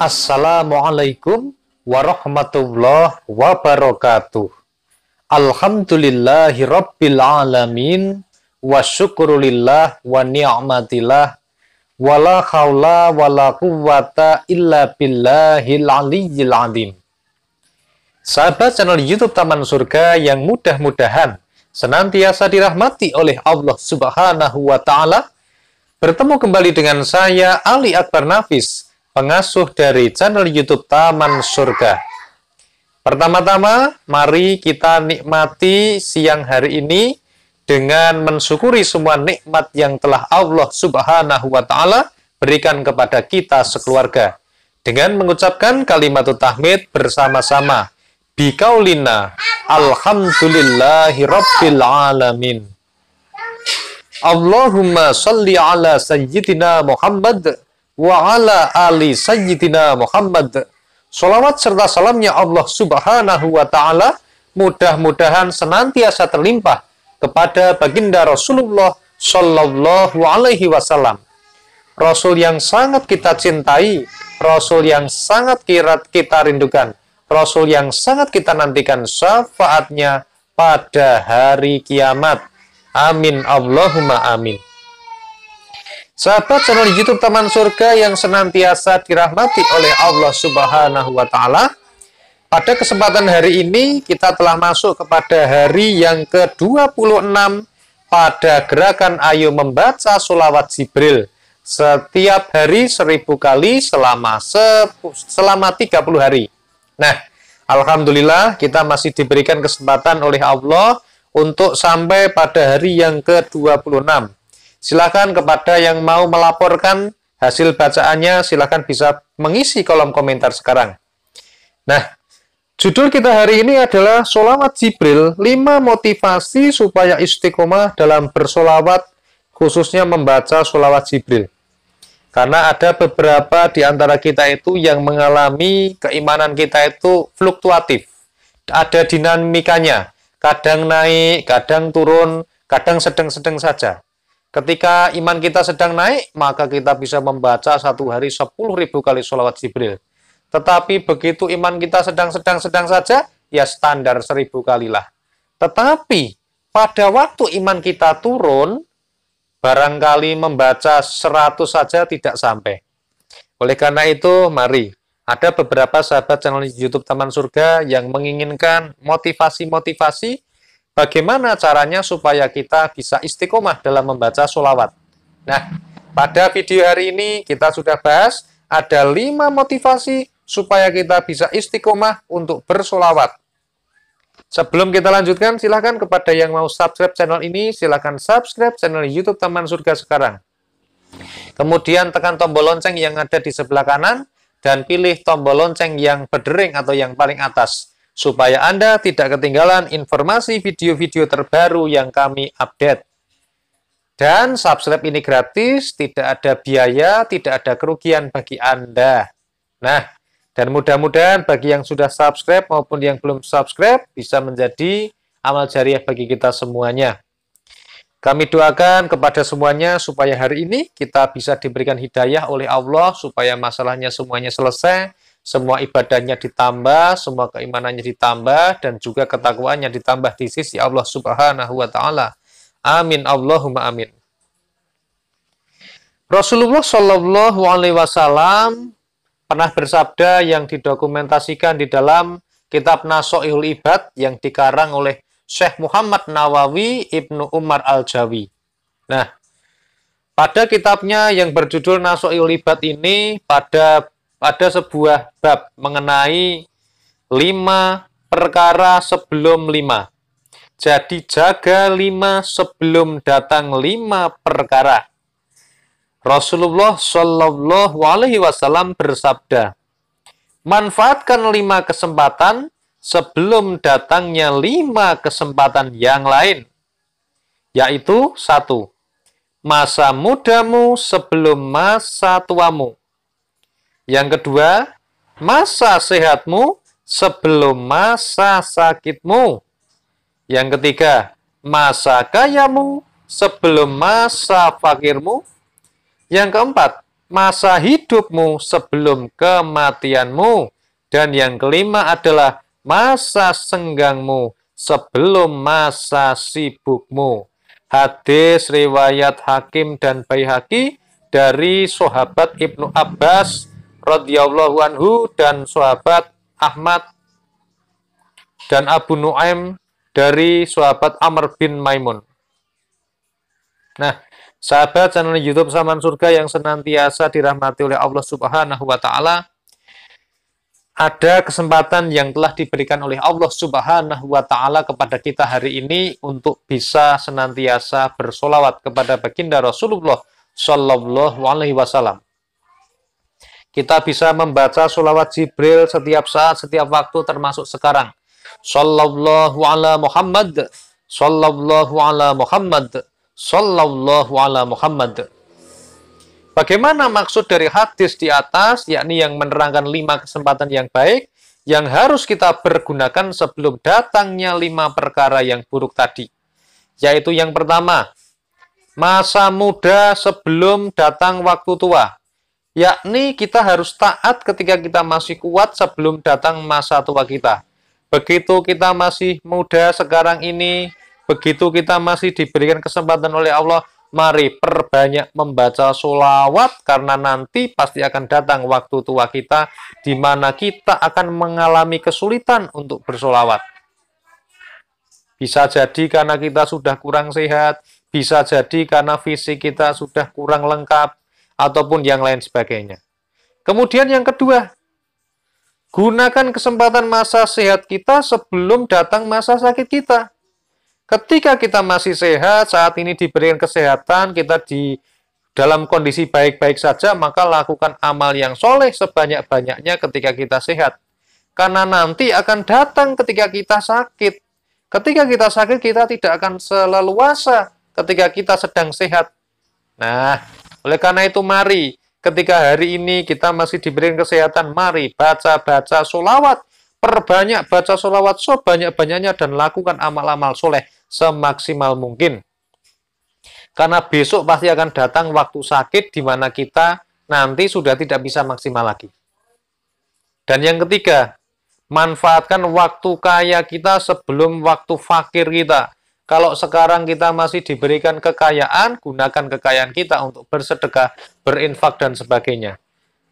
Assalamualaikum warahmatullahi wabarakatuh. Alhamdulillahi rabbil alamin wa syukurulillah wa ni'matillah wala haula wala quwata illa billahil aliyyil adim. Sahabat channel YouTube Taman Surga yang mudah-mudahan senantiasa dirahmati oleh Allah Subhanahu wa taala. Bertemu kembali dengan saya Ali Akbar Nafis pengasuh dari channel YouTube Taman Surga. Pertama-tama, mari kita nikmati siang hari ini dengan mensyukuri semua nikmat yang telah Allah Subhanahu wa taala berikan kepada kita sekeluarga dengan mengucapkan kalimat tahmid bersama-sama. Bikaulina alhamdulillahi alamin. Allahumma salli ala sayyidina Muhammad wa ala ali sayyidina Muhammad. Salawat serta salamnya Allah subhanahu wa ta'ala mudah-mudahan senantiasa terlimpah kepada baginda Rasulullah Shallallahu alaihi wasallam. Rasul yang sangat kita cintai, Rasul yang sangat kirat kita rindukan, Rasul yang sangat kita nantikan syafaatnya pada hari kiamat. Amin Allahumma amin. Sahabat channel YouTube Taman Surga yang senantiasa dirahmati oleh Allah Subhanahu wa taala. Pada kesempatan hari ini kita telah masuk kepada hari yang ke-26 pada gerakan ayo membaca sulawat Jibril setiap hari seribu kali selama se selama 30 hari. Nah, alhamdulillah kita masih diberikan kesempatan oleh Allah untuk sampai pada hari yang ke-26 Silahkan kepada yang mau melaporkan hasil bacaannya, silahkan bisa mengisi kolom komentar sekarang. Nah, judul kita hari ini adalah Solawat Jibril, 5 motivasi supaya istiqomah dalam bersolawat, khususnya membaca solawat Jibril. Karena ada beberapa di antara kita itu yang mengalami keimanan kita itu fluktuatif. Ada dinamikanya, kadang naik, kadang turun, kadang sedang-sedang saja. Ketika iman kita sedang naik, maka kita bisa membaca satu hari 10.000 kali sholawat Jibril. Tetapi begitu iman kita sedang-sedang-sedang saja, ya standar 1.000 kali lah. Tetapi pada waktu iman kita turun, barangkali membaca 100 saja tidak sampai. Oleh karena itu, mari. Ada beberapa sahabat channel YouTube Taman Surga yang menginginkan motivasi-motivasi Bagaimana caranya supaya kita bisa istiqomah dalam membaca sholawat. Nah, pada video hari ini kita sudah bahas ada lima motivasi supaya kita bisa istiqomah untuk bersolawat. Sebelum kita lanjutkan, silahkan kepada yang mau subscribe channel ini, silahkan subscribe channel YouTube Taman Surga sekarang. Kemudian tekan tombol lonceng yang ada di sebelah kanan, dan pilih tombol lonceng yang berdering atau yang paling atas supaya Anda tidak ketinggalan informasi video-video terbaru yang kami update. Dan subscribe ini gratis, tidak ada biaya, tidak ada kerugian bagi Anda. Nah, dan mudah-mudahan bagi yang sudah subscribe maupun yang belum subscribe bisa menjadi amal jariah bagi kita semuanya. Kami doakan kepada semuanya supaya hari ini kita bisa diberikan hidayah oleh Allah supaya masalahnya semuanya selesai semua ibadahnya ditambah, semua keimanannya ditambah, dan juga ketakwaannya ditambah di sisi Allah Subhanahu wa Ta'ala. Amin, Allahumma amin. Rasulullah Shallallahu Alaihi Wasallam pernah bersabda yang didokumentasikan di dalam kitab Nasoihul Ibad yang dikarang oleh Syekh Muhammad Nawawi Ibnu Umar Al-Jawi. Nah, pada kitabnya yang berjudul Nasoihul Ibad ini, pada ada sebuah bab mengenai lima perkara sebelum lima. Jadi jaga lima sebelum datang lima perkara. Rasulullah Shallallahu Alaihi Wasallam bersabda, manfaatkan lima kesempatan sebelum datangnya lima kesempatan yang lain, yaitu satu, masa mudamu sebelum masa tuamu. Yang kedua, masa sehatmu sebelum masa sakitmu. Yang ketiga, masa kayamu sebelum masa fakirmu. Yang keempat, masa hidupmu sebelum kematianmu. Dan yang kelima adalah masa senggangmu sebelum masa sibukmu. Hadis riwayat Hakim dan Baihaqi dari sahabat Ibnu Abbas radhiyallahu anhu dan sahabat Ahmad dan Abu Nuaim dari sahabat Amr bin Maimun. Nah, sahabat channel YouTube Saman Surga yang senantiasa dirahmati oleh Allah Subhanahu wa taala, ada kesempatan yang telah diberikan oleh Allah Subhanahu wa taala kepada kita hari ini untuk bisa senantiasa bersolawat kepada baginda Rasulullah Shallallahu alaihi wasallam. Kita bisa membaca sulawat Jibril setiap saat, setiap waktu, termasuk sekarang. Sallallahu ala Muhammad. Sallallahu ala Muhammad. Sallallahu ala Muhammad. Bagaimana maksud dari hadis di atas, yakni yang menerangkan lima kesempatan yang baik, yang harus kita pergunakan sebelum datangnya lima perkara yang buruk tadi. Yaitu yang pertama, masa muda sebelum datang waktu tua yakni kita harus taat ketika kita masih kuat sebelum datang masa tua kita. Begitu kita masih muda sekarang ini, begitu kita masih diberikan kesempatan oleh Allah, mari perbanyak membaca solawat karena nanti pasti akan datang waktu tua kita di mana kita akan mengalami kesulitan untuk bersolawat. Bisa jadi karena kita sudah kurang sehat, bisa jadi karena fisik kita sudah kurang lengkap, ataupun yang lain sebagainya. Kemudian yang kedua, gunakan kesempatan masa sehat kita sebelum datang masa sakit kita. Ketika kita masih sehat, saat ini diberikan kesehatan, kita di dalam kondisi baik-baik saja, maka lakukan amal yang soleh sebanyak-banyaknya ketika kita sehat. Karena nanti akan datang ketika kita sakit. Ketika kita sakit, kita tidak akan seleluasa ketika kita sedang sehat. Nah, oleh karena itu mari ketika hari ini kita masih diberikan kesehatan, mari baca-baca solawat. Perbanyak baca solawat sebanyak-banyaknya dan lakukan amal-amal soleh semaksimal mungkin. Karena besok pasti akan datang waktu sakit di mana kita nanti sudah tidak bisa maksimal lagi. Dan yang ketiga, manfaatkan waktu kaya kita sebelum waktu fakir kita. Kalau sekarang kita masih diberikan kekayaan, gunakan kekayaan kita untuk bersedekah, berinfak, dan sebagainya.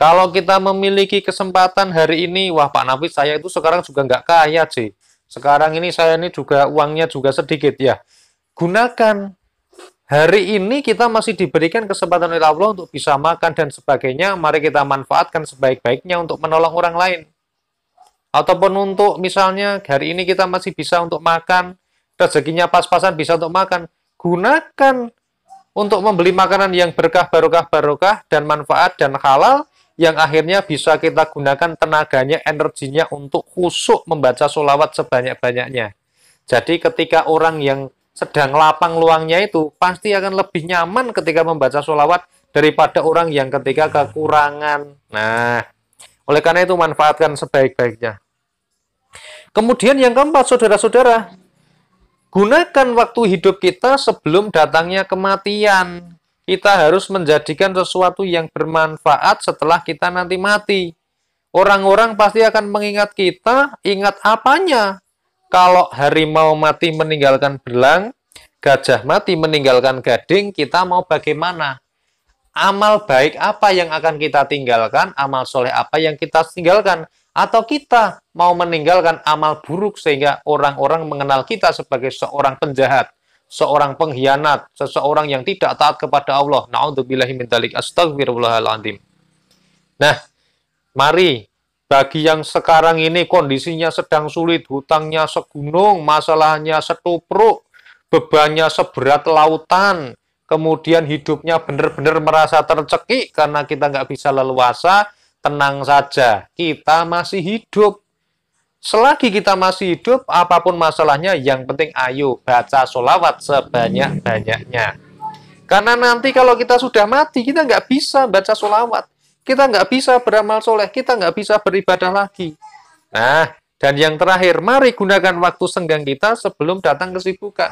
Kalau kita memiliki kesempatan hari ini, wah Pak Nabi saya itu sekarang juga nggak kaya sih. Sekarang ini saya ini juga uangnya juga sedikit ya. Gunakan Hari ini kita masih diberikan kesempatan oleh Allah untuk bisa makan dan sebagainya. Mari kita manfaatkan sebaik-baiknya untuk menolong orang lain. Ataupun untuk misalnya hari ini kita masih bisa untuk makan, rezekinya pas-pasan bisa untuk makan, gunakan untuk membeli makanan yang berkah, barokah, barokah, dan manfaat, dan halal, yang akhirnya bisa kita gunakan tenaganya, energinya untuk khusuk membaca sholawat sebanyak-banyaknya. Jadi ketika orang yang sedang lapang luangnya itu, pasti akan lebih nyaman ketika membaca sholawat daripada orang yang ketika kekurangan. Nah, oleh karena itu manfaatkan sebaik-baiknya. Kemudian yang keempat, saudara-saudara, Gunakan waktu hidup kita sebelum datangnya kematian. Kita harus menjadikan sesuatu yang bermanfaat setelah kita nanti mati. Orang-orang pasti akan mengingat kita, ingat apanya. Kalau harimau mati meninggalkan belang, gajah mati meninggalkan gading, kita mau bagaimana? Amal baik apa yang akan kita tinggalkan, amal soleh apa yang kita tinggalkan. Atau kita mau meninggalkan amal buruk sehingga orang-orang mengenal kita sebagai seorang penjahat, seorang pengkhianat, seseorang yang tidak taat kepada Allah. Na'udzubillahi min dalik. Astagfirullahaladzim. Nah, mari bagi yang sekarang ini kondisinya sedang sulit, hutangnya segunung, masalahnya setupruk, bebannya seberat lautan, kemudian hidupnya benar-benar merasa tercekik karena kita nggak bisa leluasa, Tenang saja, kita masih hidup. Selagi kita masih hidup, apapun masalahnya, yang penting ayo baca solawat sebanyak-banyaknya. Karena nanti kalau kita sudah mati, kita nggak bisa baca solawat. Kita nggak bisa beramal soleh, kita nggak bisa beribadah lagi. Nah, dan yang terakhir, mari gunakan waktu senggang kita sebelum datang kesibukan.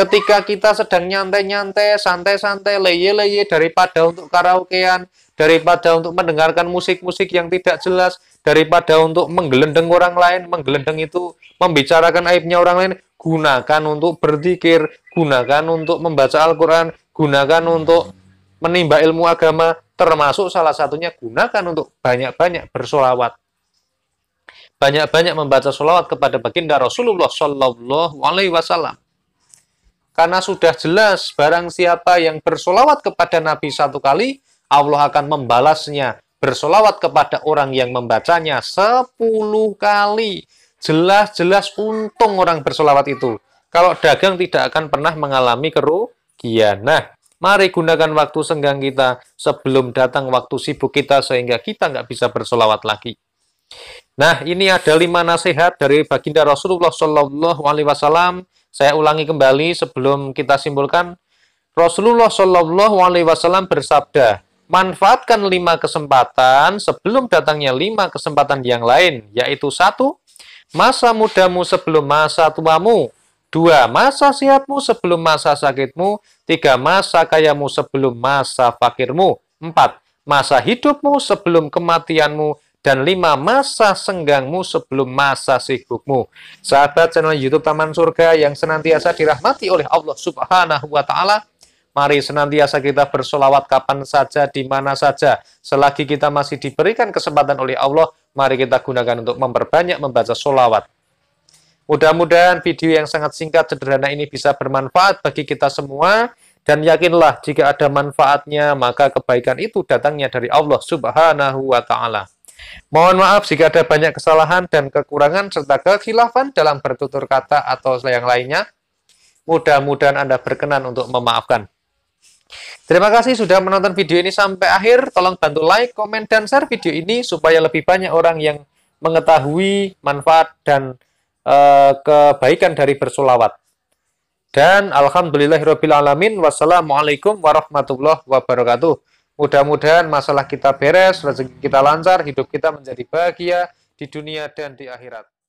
Ketika kita sedang nyantai-nyantai, santai-santai, leye-leye daripada untuk karaokean, daripada untuk mendengarkan musik-musik yang tidak jelas, daripada untuk menggelendeng orang lain, menggelendeng itu membicarakan aibnya orang lain, gunakan untuk berzikir, gunakan untuk membaca Al-Quran, gunakan untuk menimba ilmu agama, termasuk salah satunya gunakan untuk banyak-banyak bersolawat. Banyak-banyak membaca solawat kepada baginda Rasulullah Shallallahu Alaihi Wasallam. Karena sudah jelas barang siapa yang bersolawat kepada Nabi satu kali, Allah akan membalasnya. Bersolawat kepada orang yang membacanya sepuluh kali. Jelas-jelas untung orang bersolawat itu. Kalau dagang tidak akan pernah mengalami kerugian. Nah, mari gunakan waktu senggang kita sebelum datang waktu sibuk kita sehingga kita nggak bisa bersolawat lagi. Nah, ini ada lima nasihat dari baginda Rasulullah Shallallahu Alaihi Wasallam. Saya ulangi kembali sebelum kita simpulkan. Rasulullah Shallallahu Alaihi Wasallam bersabda, manfaatkan lima kesempatan sebelum datangnya lima kesempatan yang lain, yaitu satu, masa mudamu sebelum masa tuamu, dua, masa sehatmu sebelum masa sakitmu, tiga, masa kayamu sebelum masa fakirmu, empat, masa hidupmu sebelum kematianmu, dan lima, masa senggangmu sebelum masa sibukmu. Sahabat channel YouTube Taman Surga yang senantiasa dirahmati oleh Allah Subhanahu wa Ta'ala, Mari senantiasa kita bersolawat kapan saja, di mana saja. Selagi kita masih diberikan kesempatan oleh Allah, mari kita gunakan untuk memperbanyak membaca solawat. Mudah-mudahan video yang sangat singkat sederhana ini bisa bermanfaat bagi kita semua. Dan yakinlah jika ada manfaatnya, maka kebaikan itu datangnya dari Allah subhanahu wa ta'ala. Mohon maaf jika ada banyak kesalahan dan kekurangan serta kekhilafan dalam bertutur kata atau yang lainnya. Mudah-mudahan Anda berkenan untuk memaafkan. Terima kasih sudah menonton video ini sampai akhir. Tolong bantu like, komen, dan share video ini supaya lebih banyak orang yang mengetahui manfaat dan uh, kebaikan dari bersolawat. Dan alamin Wassalamualaikum warahmatullahi wabarakatuh. Mudah-mudahan masalah kita beres, rezeki kita lancar, hidup kita menjadi bahagia di dunia dan di akhirat.